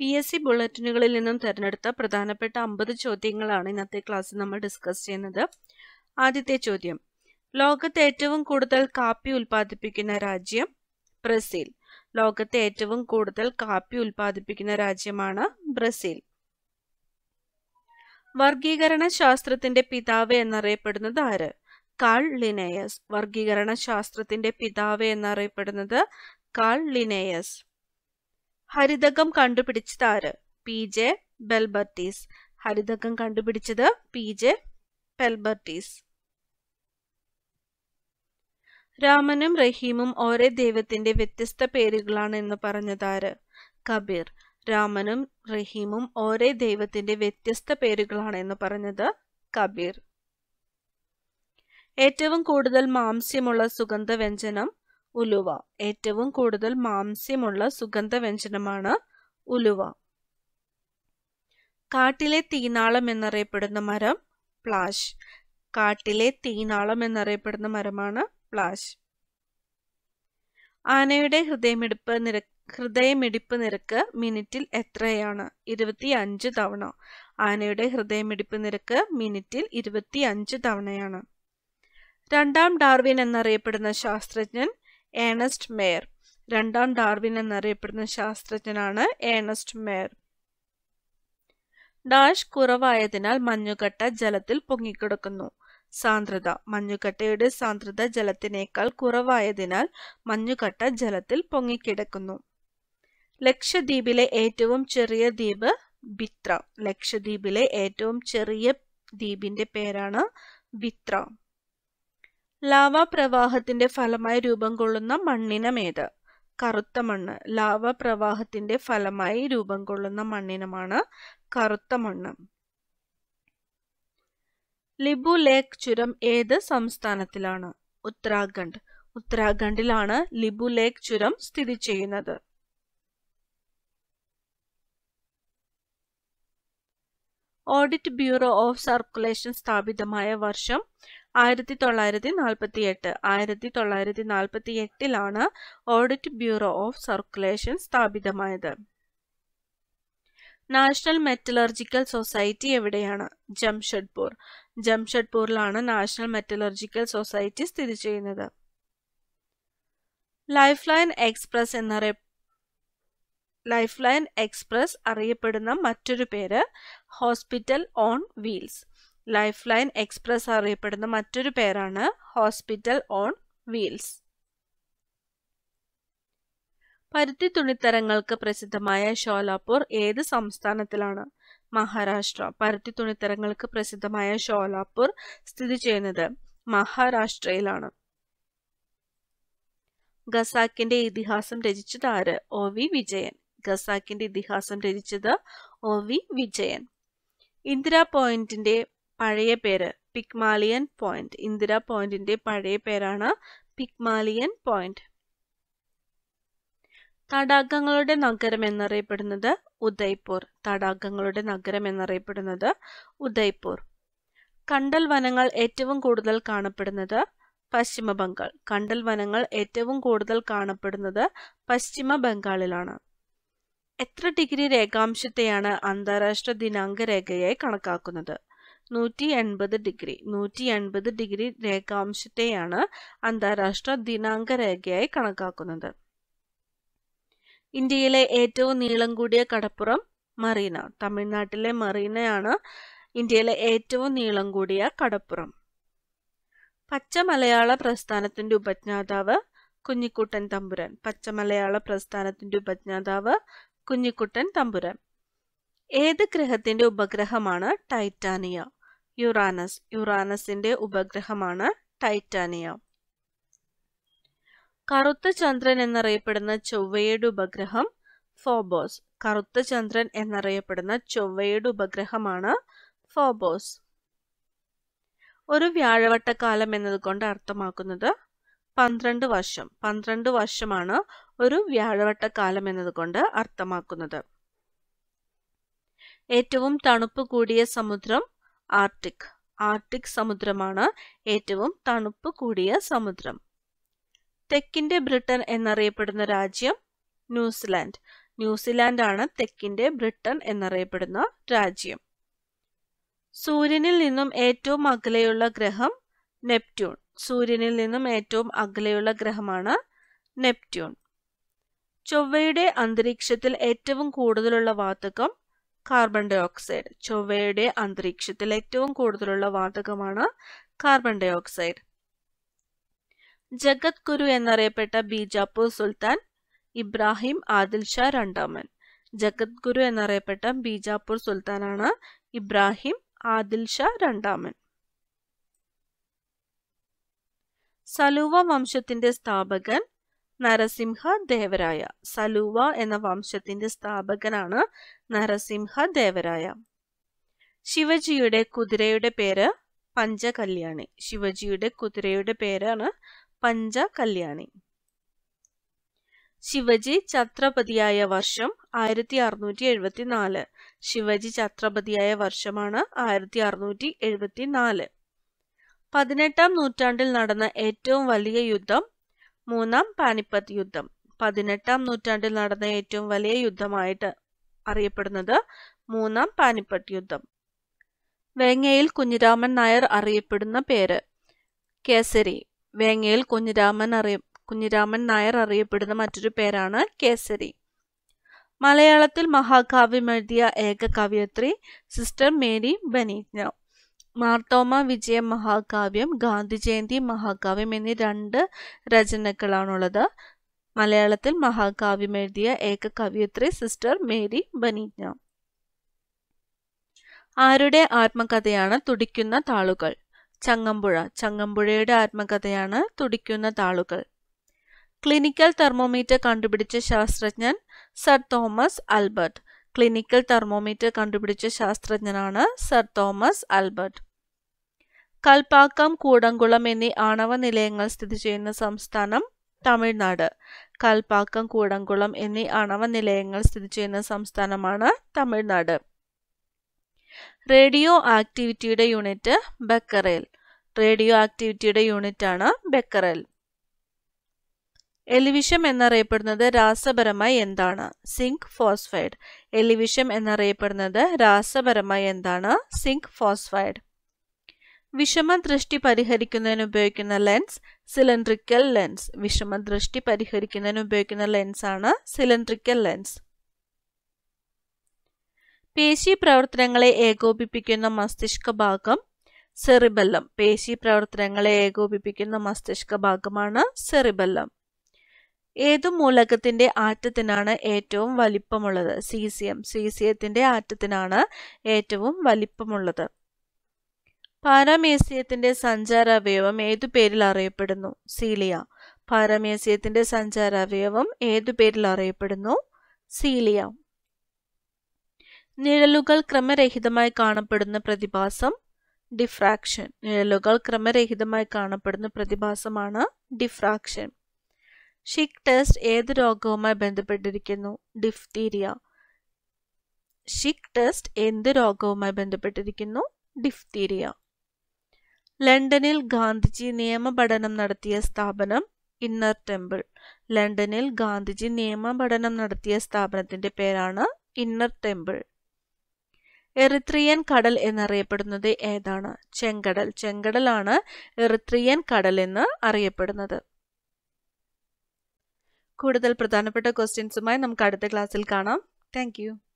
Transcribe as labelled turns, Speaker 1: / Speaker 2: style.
Speaker 1: P S C ബുള്ളറ്റിനുകളിൽ നിന്നും തിരഞ്ഞെടുത്ത പ്രധാനപ്പെട്ട അമ്പത് ചോദ്യങ്ങളാണ് ഇന്നത്തെ ക്ലാസ്സിൽ നമ്മൾ ഡിസ്കസ് ചെയ്യുന്നത് ആദ്യത്തെ ചോദ്യം ലോകത്തെ ഏറ്റവും കൂടുതൽ കാപ്പി ഉൽപ്പാദിപ്പിക്കുന്ന രാജ്യം ബ്രസീൽ ലോകത്തെ ഏറ്റവും കൂടുതൽ കാപ്പി ഉൽപ്പാദിപ്പിക്കുന്ന രാജ്യമാണ് ബ്രസീൽ വർഗീകരണ ശാസ്ത്രത്തിന്റെ പിതാവ് എന്നറിയപ്പെടുന്നത് ആര് കാൾ ലിനേയസ് വർഗീകരണ ശാസ്ത്രത്തിന്റെ പിതാവ് എന്നറിയപ്പെടുന്നത് കാൾ ലിനേയസ് ഹരിതകം കണ്ടുപിടിച്ചത് ആര് പി ജെ ബെൽബർട്ടീസ് ഹരിതകം കണ്ടുപിടിച്ചത് പി ജെ ബെൽബർട്ടീസ് രാമനും റഹീമും ഒരേ ദൈവത്തിന്റെ വ്യത്യസ്ത പേരുകളാണ് എന്ന് പറഞ്ഞതാര് കബീർ രാമനും റഹീമും ഒരേ ദൈവത്തിന്റെ വ്യത്യസ്ത പേരുകളാണ് എന്ന് പറഞ്ഞത് കബീർ ഏറ്റവും കൂടുതൽ മാംസ്യമുള്ള സുഗന്ധവ്യഞ്ജനം ഉലുവ ഏറ്റവും കൂടുതൽ മാംസ്യമുള്ള സുഗന്ധവ്യഞ്ജനമാണ് ഉലുവ കാട്ടിലെ തീനാളം എന്നറിയപ്പെടുന്ന മരം പ്ലാഷ് കാട്ടിലെ തീനാളം എന്നറിയപ്പെടുന്ന മരമാണ് പ്ലാഷ് ആനയുടെ ഹൃദയമിടിപ്പ് നിരക്ക് ഹൃദയമിടിപ്പ് നിരക്ക് മിനിറ്റിൽ എത്രയാണ് ഇരുപത്തി അഞ്ച് തവണ ആനയുടെ ഹൃദയമിടിപ്പ് നിരക്ക് മിനിറ്റിൽ ഇരുപത്തി അഞ്ച് തവണയാണ് രണ്ടാം ഡാർവിൻ എന്നറിയപ്പെടുന്ന ശാസ്ത്രജ്ഞൻ ഏണസ്റ്റ് മേയർ രണ്ടാം ഡാർവിൻ എന്നറിയപ്പെടുന്ന ശാസ്ത്രജ്ഞനാണ് ഏണസ്റ്റ് മേയർ ഡാഷ് കുറവായതിനാൽ മഞ്ഞുകട്ട ജലത്തിൽ പൊങ്ങിക്കിടക്കുന്നു സാന്ദ്രത മഞ്ഞുകട്ടയുടെ സാന്ദ്രത ജലത്തിനേക്കാൾ കുറവായതിനാൽ മഞ്ഞുകട്ട ജലത്തിൽ പൊങ്ങിക്കിടക്കുന്നു ലക്ഷദ്വീപിലെ ഏറ്റവും ചെറിയ ദ്വീപ് ബിത്ര ലക്ഷദ്വീപിലെ ഏറ്റവും ചെറിയ ദ്വീപിന്റെ പേരാണ് ബിത്ര പ്രവാഹത്തിന്റെ ഫലമായി രൂപം കൊള്ളുന്ന മണ്ണിനമേത് കറുത്ത മണ്ണ് ലാവ പ്രവാഹത്തിന്റെ ഫലമായി രൂപം കൊള്ളുന്ന മണ്ണിനമാണ് കറുത്ത മണ്ണ് ലിബു ലേക്ക് ചുരം ഏത് സംസ്ഥാനത്തിലാണ് ഉത്തരാഖണ്ഡ് ഉത്തരാഖണ്ഡിലാണ് ലിബു ലേക്ക് ചുരം സ്ഥിതി ചെയ്യുന്നത് ഓഡിറ്റ് ബ്യൂറോ ഓഫ് സർക്കുലേഷൻ സ്ഥാപിതമായ വർഷം ആയിരത്തി തൊള്ളായിരത്തി നാൽപ്പത്തി എട്ട് ആയിരത്തി തൊള്ളായിരത്തി നാൽപ്പത്തി എട്ടിലാണ് ഓഡിറ്റ് ബ്യൂറോ ഓഫ് സർക്കുലേഷൻ സ്ഥാപിതമായത് നാഷണൽ മെറ്റലർജിക്കൽ സൊസൈറ്റി എവിടെയാണ് ജംഷഡ്പൂർ ജംഷഡ്പൂരിലാണ് നാഷണൽ മെറ്റലർജിക്കൽ സൊസൈറ്റി സ്ഥിതി ചെയ്യുന്നത് ലൈഫ് ലൈൻ എക്സ്പ്രസ് എന്നറിയ ലൈഫ് ലൈൻ എക്സ്പ്രസ് അറിയപ്പെടുന്ന മറ്റൊരു പേര് hospital on wheels life line express അറിയപ്പെടുന്ന മറ്റൊരു പേരാണ് ഹോസ്പിറ്റൽ ഓൺ വീൽസ് പരുത്തി തുണിത്തരങ്ങൾക്ക് പ്രസിദ്ധമായ ഷോലാപൂർ ഏത് സംസ്ഥാനത്തിലാണ് മഹാരാഷ്ട്ര പരുത്തി തുണിത്തരങ്ങൾക്ക് പ്രസിദ്ധമായ ഷോലാപൂർ സ്ഥിതി ചെയ്യുന്നത് മഹാരാഷ്ട്രയിലാണ് ഖസാക്കിന്റെ ഇതിഹാസം രചിച്ചത് ആര് ഒ വി വിജയൻ ഖസാക്കിന്റെ ഇതിഹാസം രചിച്ചത് ഒ വി വിജയൻ ഇന്ദിരാ പോയിന്റിന്റെ പഴയ പേര് പിക്മാലിയൻ പോയിന്റ് ഇന്ദിര പോയിന്റിന്റെ പഴയ പേരാണ് പിക്മാലിയൻ പോയിന്റ് തടാകങ്ങളുടെ നഗരം എന്നറിയപ്പെടുന്നത് ഉദയ്പൂർ തടാകങ്ങളുടെ നഗരം എന്നറിയപ്പെടുന്നത് ഉദയ്പൂർ കണ്ടൽ വനങ്ങൾ ഏറ്റവും കൂടുതൽ കാണപ്പെടുന്നത് പശ്ചിമ ബംഗാൾ കണ്ടൽ വനങ്ങൾ ഏറ്റവും കൂടുതൽ കാണപ്പെടുന്നത് പശ്ചിമ ബംഗാളിലാണ് എത്ര ഡിഗ്രി രേഖാംശത്തെയാണ് അന്താരാഷ്ട്ര ദിനാങ്ക രേഖയായി കണക്കാക്കുന്നത് നൂറ്റി എൺപത് ഡിഗ്രി നൂറ്റി എൺപത് ഡിഗ്രി രേഖാംശത്തെയാണ് അന്താരാഷ്ട്ര ദിനാങ്ക രേഖയായി കണക്കാക്കുന്നത് ഇന്ത്യയിലെ ഏറ്റവും നീളം കൂടിയ കടപ്പുറം മറീന തമിഴ്നാട്ടിലെ മറീനയാണ് ഇന്ത്യയിലെ ഏറ്റവും നീളം കൂടിയ കടപ്പുറം പച്ച മലയാള പ്രസ്ഥാനത്തിന്റെ ഉപജ്ഞാതാവ് കുഞ്ഞിക്കുട്ടൻ തമ്പുരാൻ പച്ചമലയാള പ്രസ്ഥാനത്തിന്റെ ഉപജ്ഞാതാവ് കുഞ്ഞിക്കുട്ടൻ തമ്പുരാൻ ഏത് ഗ്രഹത്തിന്റെ ഉപഗ്രഹമാണ് ടൈറ്റാനിയ യുറാനസ് യുറാനസിന്റെ ഉപഗ്രഹമാണ് ടൈറ്റാനിയ കറുത്ത ചന്ദ്രൻ എന്നറിയപ്പെടുന്ന ചൊവ്വയുടെ ഉപഗ്രഹം ഫോബോസ് കറുത്ത ചന്ദ്രൻ എന്നറിയപ്പെടുന്ന ചൊവ്വയുടെ ഉപഗ്രഹമാണ് ഫോബോസ് ഒരു വ്യാഴവട്ടക്കാലം എന്നതുകൊണ്ട് അർത്ഥമാക്കുന്നത് പന്ത്രണ്ട് വർഷം പന്ത്രണ്ട് വർഷമാണ് ഒരു വ്യാഴവട്ടക്കാലം എന്നതുകൊണ്ട് അർത്ഥമാക്കുന്നത് ഏറ്റവും തണുപ്പ് കൂടിയ സമുദ്രം ആർട്ടിക് ആർട്ടിക് സമുദ്രമാണ് ഏറ്റവും തണുപ്പ് കൂടിയ സമുദ്രം തെക്കിന്റെ ബ്രിട്ടൻ എന്നറിയപ്പെടുന്ന രാജ്യം ന്യൂസിലാൻഡ് ന്യൂസിലാൻഡ് ആണ് തെക്കിന്റെ ബ്രിട്ടൻ എന്നറിയപ്പെടുന്ന രാജ്യം സൂര്യനിൽ നിന്നും ഏറ്റവും അകലെയുള്ള ഗ്രഹം നെപ്റ്റ്യൂൺ സൂര്യനിൽ നിന്നും ഏറ്റവും അകലെയുള്ള ഗ്രഹമാണ് നെപ്റ്റ്യൂൺ ചൊവ്വയുടെ അന്തരീക്ഷത്തിൽ ഏറ്റവും കൂടുതലുള്ള വാതകം കാർബൺ ഡൈ ഓക്സൈഡ് ചൊവ്വയുടെ അന്തരീക്ഷത്തിൽ ഏറ്റവും കൂടുതലുള്ള വാതകമാണ് carbon dioxide Jagat Guru എന്നറിയപ്പെട്ട ബീജാപ്പൂർ സുൽത്താൻ ഇബ്രാഹിം ആദിൽ ഷാ രണ്ടാമൻ ജഗത് ഗുരു എന്നറിയപ്പെട്ട ബീജാപ്പൂർ സുൽത്താനാണ് ഇബ്രാഹിം ആദിൽ ഷാ രണ്ടാമൻ സലൂവ വംശത്തിന്റെ സ്ഥാപകൻ നരസിംഹദേവരായ സലൂവ എന്ന വംശത്തിന്റെ സ്ഥാപകനാണ് നരസിംഹദേവരായ ശിവജിയുടെ കുതിരയുടെ പേര് പഞ്ചകല്യാണി ശിവജിയുടെ കുതിരയുടെ പേരാണ് പഞ്ചകല്യാണി ശിവജി ഛത്രപതിയായ വർഷം ആയിരത്തി അറുന്നൂറ്റി എഴുപത്തി നാല് ശിവജി ഛത്രപതിയായ വർഷമാണ് ആയിരത്തി അറുന്നൂറ്റി എഴുപത്തി നാല് പതിനെട്ടാം നൂറ്റാണ്ടിൽ നടന്ന ഏറ്റവും വലിയ യുദ്ധം മൂന്നാം പാനിപ്പത്ത് യുദ്ധം പതിനെട്ടാം നൂറ്റാണ്ടിൽ നടന്ന ഏറ്റവും വലിയ യുദ്ധമായിട്ട് അറിയപ്പെടുന്നത് മൂന്നാം പാനിപ്പട്ട് യുദ്ധം വേങ്ങയിൽ കുഞ്ഞിരാമൻ നായർ അറിയപ്പെടുന്ന പേര് കേസരി വേങ്ങയിൽ കുഞ്ഞിരാമൻ അറിയ കുഞ്ഞിരാമൻ നായർ അറിയപ്പെടുന്ന മറ്റൊരു പേരാണ് കേസരി മലയാളത്തിൽ മഹാകാവ്യം എഴുതിയ ഏക കവയത്രി സിസ്റ്റർ മേരി ബനീജ്ഞ മാർത്തോമ വിജയ മഹാകാവ്യം ഗാന്ധിജയന്തി മഹാകാവ്യം എന്നീ രണ്ട് രചനകളാണുള്ളത് മലയാളത്തിൽ മഹാകാവ്യം എഴുതിയ ഏക കവിയത്രി സിസ്റ്റർ മേരി ബനീജ്ഞ ആരുടെ ആത്മകഥയാണ് തുടിക്കുന്ന താളുകൾ ചങ്ങമ്പുഴ ചങ്ങമ്പുഴയുടെ ആത്മകഥയാണ് തുടിക്കുന്ന താളുകൾ ക്ലിനിക്കൽ തെർമോമീറ്റർ കണ്ടുപിടിച്ച ശാസ്ത്രജ്ഞൻ sir Thomas Albert clinical thermometer കണ്ടുപിടിച്ച ശാസ്ത്രജ്ഞനാണ് sir Thomas Albert Kalpakkam Kudankulam എന്നീ ആണവ നിലയങ്ങൾ സ്ഥിതി ചെയ്യുന്ന സംസ്ഥാനം തമിഴ്നാട് കൽപ്പാക്കം കൂടംകുളം എന്നീ ആണവ നിലയങ്ങൾ സ്ഥിതി ചെയ്യുന്ന സംസ്ഥാനമാണ് തമിഴ്നാട് റേഡിയോ ആക്ടിവിറ്റിയുടെ യൂണിറ്റ് ബക്കറേൽ റേഡിയോ ആക്ടിവിറ്റിയുടെ യൂണിറ്റ് ആണ് ബക്കറേൽ എലിവിഷം എന്നറിയപ്പെടുന്നത് രാസപരമായി എന്താണ് സിങ്ക് ഫോസ്ഫൈഡ് എലിവിഷം എന്നറിയപ്പെടുന്നത് രാസപരമായി എന്താണ് സിങ്ക് ഫോസ്ഫൈഡ് വിഷമദൃഷ്ടി പരിഹരിക്കുന്നതിന് ഉപയോഗിക്കുന്ന ലെൻസ് സിലിണ്ട്രിക്കൽ ലെൻസ് വിഷമദൃഷ്ടി പരിഹരിക്കുന്നതിന് ഉപയോഗിക്കുന്ന ലെൻസ് ആണ് സിലിണ്ട്രിക്കൽ ലെൻസ് പേശി പ്രവർത്തനങ്ങളെ ഏകോപിപ്പിക്കുന്ന മസ്തിഷ്ക ഭാഗം സെറിബല്ലം പേശി പ്രവർത്തനങ്ങളെ ഏകോപിപ്പിക്കുന്ന മസ്തിഷ്ക ഭാഗമാണ് സെറിബല്ലം ഏതു മൂലകത്തിന്റെ ആറ്റത്തിനാണ് ഏറ്റവും വലിപ്പമുള്ളത് സീസിയം സീസിയത്തിന്റെ ആറ്റത്തിനാണ് ഏറ്റവും വലിപ്പമുള്ളത് പാരാമേസ്യത്തിന്റെ സഞ്ചാരാവയവം ഏതു പേരിൽ അറിയപ്പെടുന്നു സീലിയ പാരാമേസ്യത്തിന്റെ സഞ്ചാരാവയവം ഏതു പേരിൽ അറിയപ്പെടുന്നു സീലിയ നിഴലുകൾ ക്രമരഹിതമായി കാണപ്പെടുന്ന പ്രതിഭാസം ഡിഫ്രാക്ഷൻ നിഴലുകൾ ക്രമരഹിതമായി കാണപ്പെടുന്ന പ്രതിഭാസമാണ് ഡിഫ്രാക്ഷൻ ഷിക് ടെസ്റ്റ് ഏത് രോഗവുമായി ബന്ധപ്പെട്ടിരിക്കുന്നു ഡിഫ്തീരിയ ഷിക് ടെസ്റ്റ് എന്ത് രോഗവുമായി ബന്ധപ്പെട്ടിരിക്കുന്നു ഡിഫ്തീരിയ ലണ്ടനിൽ ഗാന്ധിജി നിയമപഠനം നടത്തിയ സ്ഥാപനം ഇന്നർ ടെമ്പിൾ ലണ്ടനിൽ ഗാന്ധിജി നിയമപഠനം നടത്തിയ സ്ഥാപനത്തിന്റെ പേരാണ് ഇന്നർ ടെമ്പിൾ എറിത്രിയൻ കടൽ എന്നറിയപ്പെടുന്നത് ഏതാണ് ചെങ്കടൽ ചെങ്കടലാണ് എറിത്രിയൻ കടൽ എന്ന് അറിയപ്പെടുന്നത് കൂടുതൽ പ്രധാനപ്പെട്ട ക്വസ്റ്റ്യൻസുമായി നമുക്ക് അടുത്ത ക്ലാസ്സിൽ കാണാം താങ്ക്